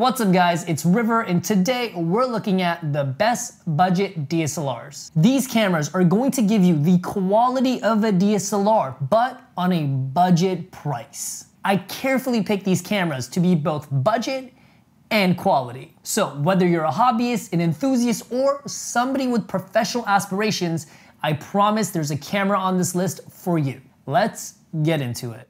What's up guys, it's River and today we're looking at the best budget DSLRs. These cameras are going to give you the quality of a DSLR, but on a budget price. I carefully picked these cameras to be both budget and quality. So whether you're a hobbyist, an enthusiast, or somebody with professional aspirations, I promise there's a camera on this list for you. Let's get into it.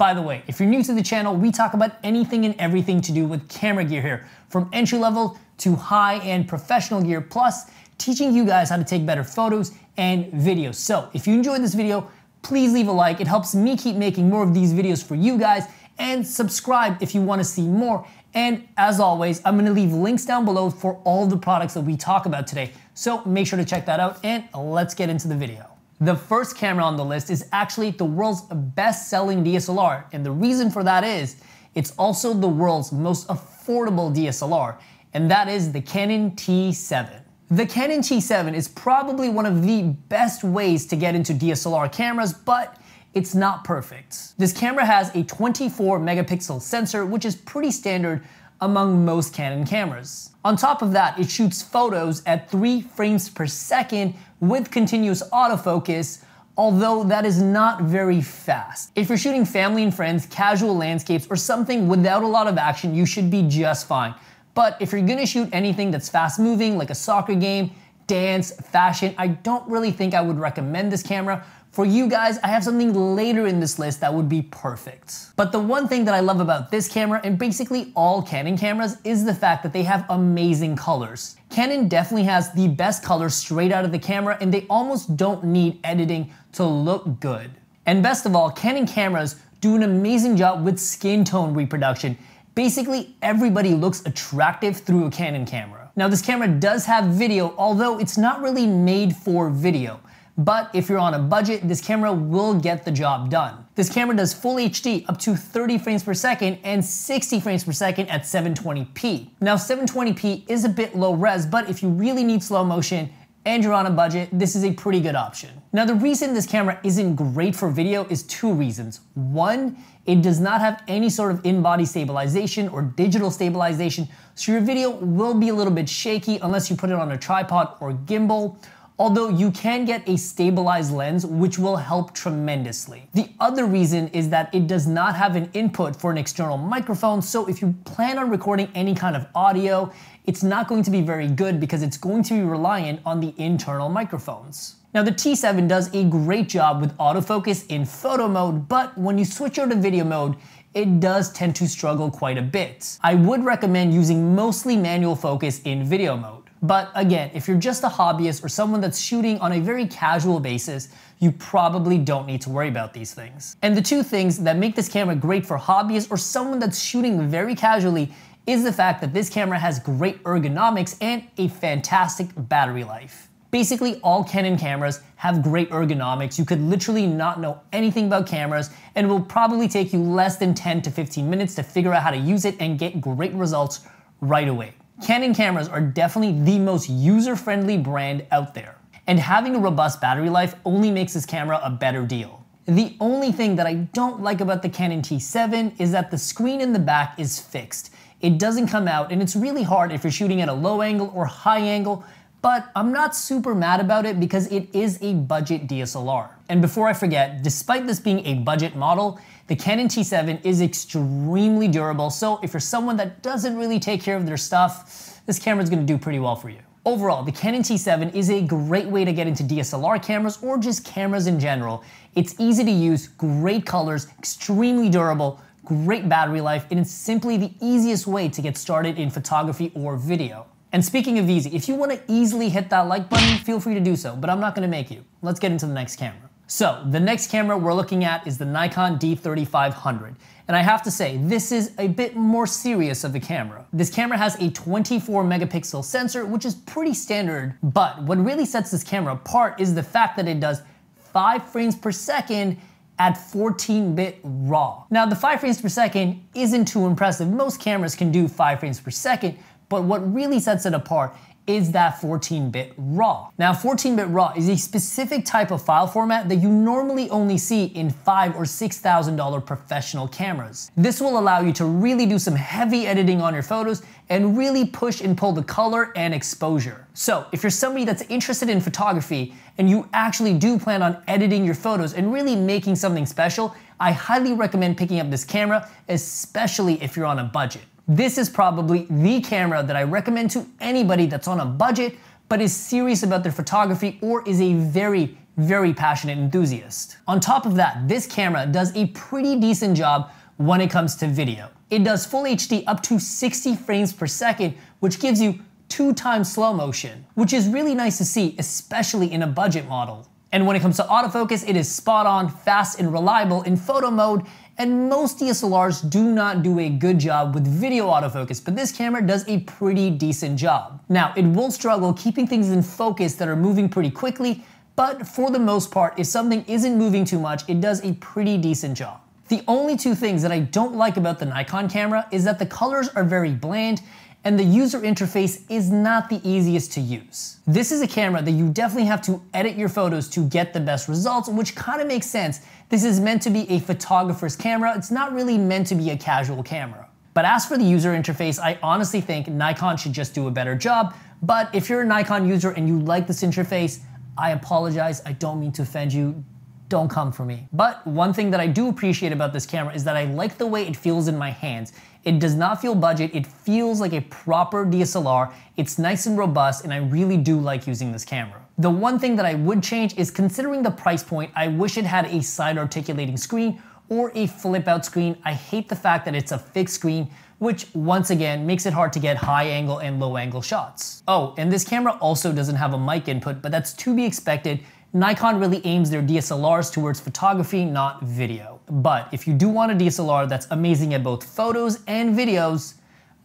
By the way, if you're new to the channel, we talk about anything and everything to do with camera gear here, from entry level to high end professional gear, plus teaching you guys how to take better photos and videos. So if you enjoyed this video, please leave a like. It helps me keep making more of these videos for you guys and subscribe if you want to see more. And as always, I'm going to leave links down below for all the products that we talk about today. So make sure to check that out and let's get into the video. The first camera on the list is actually the world's best-selling DSLR, and the reason for that is it's also the world's most affordable DSLR, and that is the Canon T7. The Canon T7 is probably one of the best ways to get into DSLR cameras, but it's not perfect. This camera has a 24 megapixel sensor, which is pretty standard among most Canon cameras. On top of that, it shoots photos at 3 frames per second with continuous autofocus, although that is not very fast. If you're shooting family and friends, casual landscapes, or something without a lot of action, you should be just fine. But if you're gonna shoot anything that's fast moving, like a soccer game, dance, fashion, I don't really think I would recommend this camera for you guys, I have something later in this list that would be perfect. But the one thing that I love about this camera and basically all Canon cameras is the fact that they have amazing colors. Canon definitely has the best colors straight out of the camera and they almost don't need editing to look good. And best of all, Canon cameras do an amazing job with skin tone reproduction. Basically, everybody looks attractive through a Canon camera. Now this camera does have video, although it's not really made for video. But if you're on a budget, this camera will get the job done. This camera does full HD up to 30 frames per second and 60 frames per second at 720p. Now 720p is a bit low res, but if you really need slow motion, and you're on a budget, this is a pretty good option. Now, the reason this camera isn't great for video is two reasons. One, it does not have any sort of in-body stabilization or digital stabilization, so your video will be a little bit shaky unless you put it on a tripod or gimbal, although you can get a stabilized lens, which will help tremendously. The other reason is that it does not have an input for an external microphone, so if you plan on recording any kind of audio, it's not going to be very good because it's going to be reliant on the internal microphones. Now the T7 does a great job with autofocus in photo mode, but when you switch over to video mode, it does tend to struggle quite a bit. I would recommend using mostly manual focus in video mode. But again, if you're just a hobbyist or someone that's shooting on a very casual basis, you probably don't need to worry about these things. And the two things that make this camera great for hobbyists or someone that's shooting very casually is the fact that this camera has great ergonomics and a fantastic battery life. Basically, all Canon cameras have great ergonomics. You could literally not know anything about cameras and will probably take you less than 10 to 15 minutes to figure out how to use it and get great results right away. Canon cameras are definitely the most user-friendly brand out there. And having a robust battery life only makes this camera a better deal. The only thing that I don't like about the Canon T7 is that the screen in the back is fixed. It doesn't come out and it's really hard if you're shooting at a low angle or high angle, but I'm not super mad about it because it is a budget DSLR. And before I forget, despite this being a budget model, the Canon T7 is extremely durable, so if you're someone that doesn't really take care of their stuff, this camera is gonna do pretty well for you. Overall, the Canon T7 is a great way to get into DSLR cameras or just cameras in general. It's easy to use, great colors, extremely durable, great battery life, and it's simply the easiest way to get started in photography or video. And speaking of easy, if you wanna easily hit that like button, feel free to do so, but I'm not gonna make you. Let's get into the next camera. So the next camera we're looking at is the Nikon D3500. And I have to say, this is a bit more serious of a camera. This camera has a 24 megapixel sensor, which is pretty standard, but what really sets this camera apart is the fact that it does five frames per second at 14-bit RAW. Now the five frames per second isn't too impressive. Most cameras can do five frames per second, but what really sets it apart is that 14-bit RAW. Now, 14-bit RAW is a specific type of file format that you normally only see in five or $6,000 professional cameras. This will allow you to really do some heavy editing on your photos and really push and pull the color and exposure. So if you're somebody that's interested in photography and you actually do plan on editing your photos and really making something special, I highly recommend picking up this camera, especially if you're on a budget. This is probably the camera that I recommend to anybody that's on a budget but is serious about their photography or is a very, very passionate enthusiast. On top of that, this camera does a pretty decent job when it comes to video. It does full HD up to 60 frames per second, which gives you two times slow motion, which is really nice to see, especially in a budget model. And when it comes to autofocus, it is spot on, fast, and reliable in photo mode, and most DSLRs do not do a good job with video autofocus, but this camera does a pretty decent job. Now, it will struggle keeping things in focus that are moving pretty quickly, but for the most part, if something isn't moving too much, it does a pretty decent job. The only two things that I don't like about the Nikon camera is that the colors are very bland and the user interface is not the easiest to use. This is a camera that you definitely have to edit your photos to get the best results, which kind of makes sense. This is meant to be a photographer's camera. It's not really meant to be a casual camera. But as for the user interface, I honestly think Nikon should just do a better job. But if you're a Nikon user and you like this interface, I apologize. I don't mean to offend you don't come for me. But one thing that I do appreciate about this camera is that I like the way it feels in my hands. It does not feel budget, it feels like a proper DSLR, it's nice and robust, and I really do like using this camera. The one thing that I would change is considering the price point, I wish it had a side articulating screen or a flip out screen. I hate the fact that it's a fixed screen, which once again makes it hard to get high angle and low angle shots. Oh, and this camera also doesn't have a mic input, but that's to be expected Nikon really aims their DSLRs towards photography, not video. But if you do want a DSLR that's amazing at both photos and videos,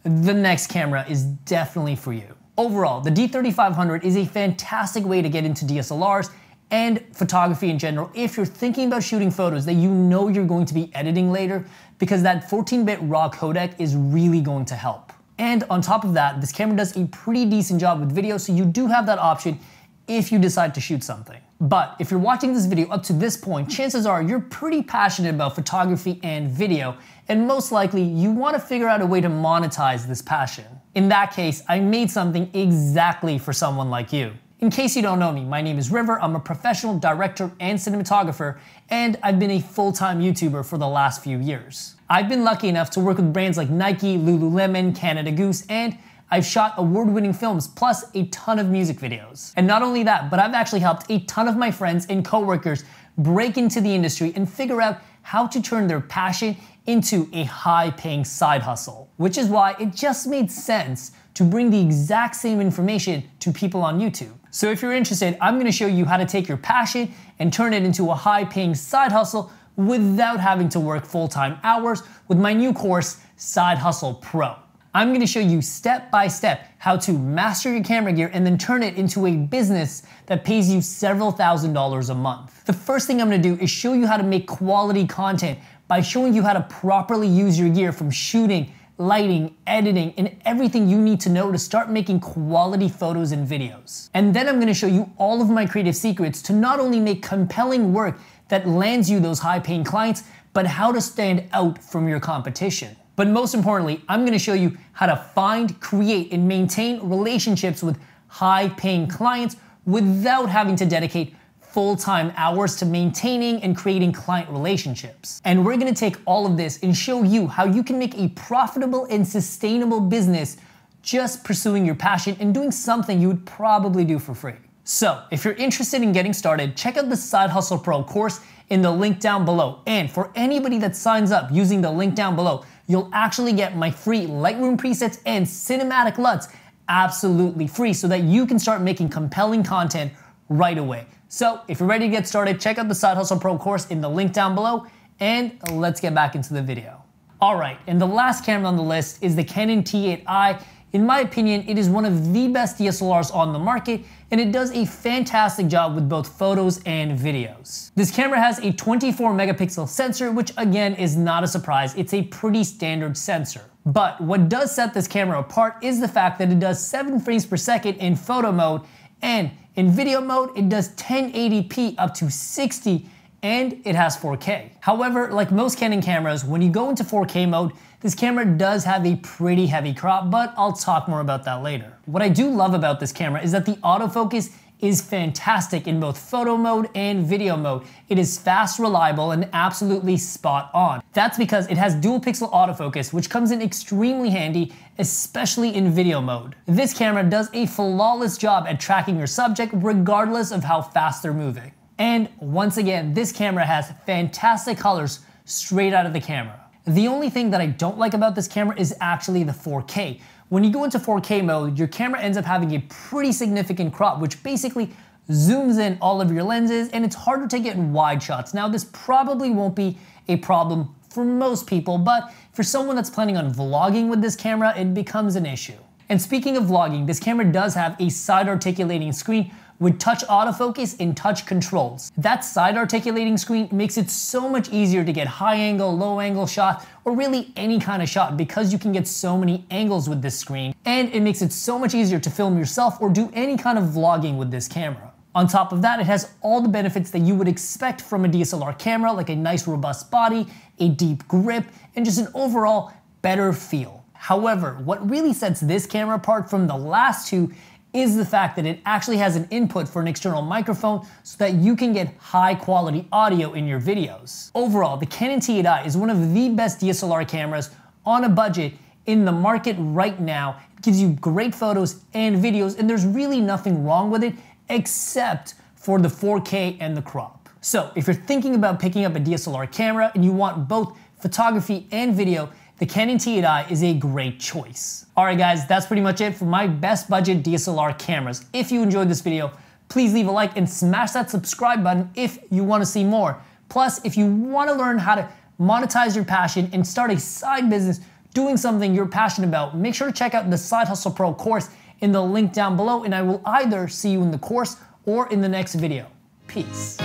the next camera is definitely for you. Overall, the D3500 is a fantastic way to get into DSLRs and photography in general if you're thinking about shooting photos that you know you're going to be editing later because that 14-bit RAW codec is really going to help. And on top of that, this camera does a pretty decent job with video, so you do have that option if you decide to shoot something. But if you're watching this video up to this point, chances are you're pretty passionate about photography and video, and most likely you want to figure out a way to monetize this passion. In that case, I made something exactly for someone like you. In case you don't know me, my name is River. I'm a professional director and cinematographer, and I've been a full time YouTuber for the last few years. I've been lucky enough to work with brands like Nike, Lululemon, Canada Goose, and I've shot award winning films plus a ton of music videos. And not only that, but I've actually helped a ton of my friends and coworkers break into the industry and figure out how to turn their passion into a high paying side hustle. Which is why it just made sense to bring the exact same information to people on YouTube. So if you're interested, I'm gonna show you how to take your passion and turn it into a high paying side hustle without having to work full time hours with my new course, Side Hustle Pro. I'm gonna show you step by step how to master your camera gear and then turn it into a business that pays you several thousand dollars a month. The first thing I'm gonna do is show you how to make quality content by showing you how to properly use your gear from shooting, lighting, editing, and everything you need to know to start making quality photos and videos. And then I'm gonna show you all of my creative secrets to not only make compelling work that lands you those high paying clients, but how to stand out from your competition. But most importantly, I'm gonna show you how to find, create, and maintain relationships with high paying clients without having to dedicate full time hours to maintaining and creating client relationships. And we're gonna take all of this and show you how you can make a profitable and sustainable business just pursuing your passion and doing something you would probably do for free. So, if you're interested in getting started, check out the Side Hustle Pro course in the link down below. And for anybody that signs up using the link down below, you'll actually get my free Lightroom presets and cinematic LUTs absolutely free so that you can start making compelling content right away. So if you're ready to get started, check out the Side Hustle Pro course in the link down below and let's get back into the video. All right, and the last camera on the list is the Canon T8i. In my opinion, it is one of the best DSLRs on the market, and it does a fantastic job with both photos and videos. This camera has a 24 megapixel sensor, which again is not a surprise, it's a pretty standard sensor. But what does set this camera apart is the fact that it does 7 frames per second in photo mode, and in video mode, it does 1080p up to 60 and it has 4K. However, like most Canon cameras, when you go into 4K mode, this camera does have a pretty heavy crop, but I'll talk more about that later. What I do love about this camera is that the autofocus is fantastic in both photo mode and video mode. It is fast, reliable, and absolutely spot on. That's because it has dual pixel autofocus, which comes in extremely handy, especially in video mode. This camera does a flawless job at tracking your subject regardless of how fast they're moving. And once again, this camera has fantastic colors straight out of the camera. The only thing that I don't like about this camera is actually the 4K. When you go into 4K mode, your camera ends up having a pretty significant crop, which basically zooms in all of your lenses and it's harder to get wide shots. Now this probably won't be a problem for most people, but for someone that's planning on vlogging with this camera, it becomes an issue. And speaking of vlogging, this camera does have a side articulating screen, with touch autofocus and touch controls. That side articulating screen makes it so much easier to get high angle, low angle shot, or really any kind of shot because you can get so many angles with this screen and it makes it so much easier to film yourself or do any kind of vlogging with this camera. On top of that, it has all the benefits that you would expect from a DSLR camera, like a nice robust body, a deep grip, and just an overall better feel. However, what really sets this camera apart from the last two is the fact that it actually has an input for an external microphone so that you can get high quality audio in your videos. Overall, the Canon T8i is one of the best DSLR cameras on a budget in the market right now. It gives you great photos and videos and there's really nothing wrong with it except for the 4K and the crop. So if you're thinking about picking up a DSLR camera and you want both photography and video, the Canon T8i is a great choice. All right guys, that's pretty much it for my best budget DSLR cameras. If you enjoyed this video, please leave a like and smash that subscribe button if you wanna see more. Plus, if you wanna learn how to monetize your passion and start a side business doing something you're passionate about, make sure to check out the Side Hustle Pro course in the link down below and I will either see you in the course or in the next video. Peace.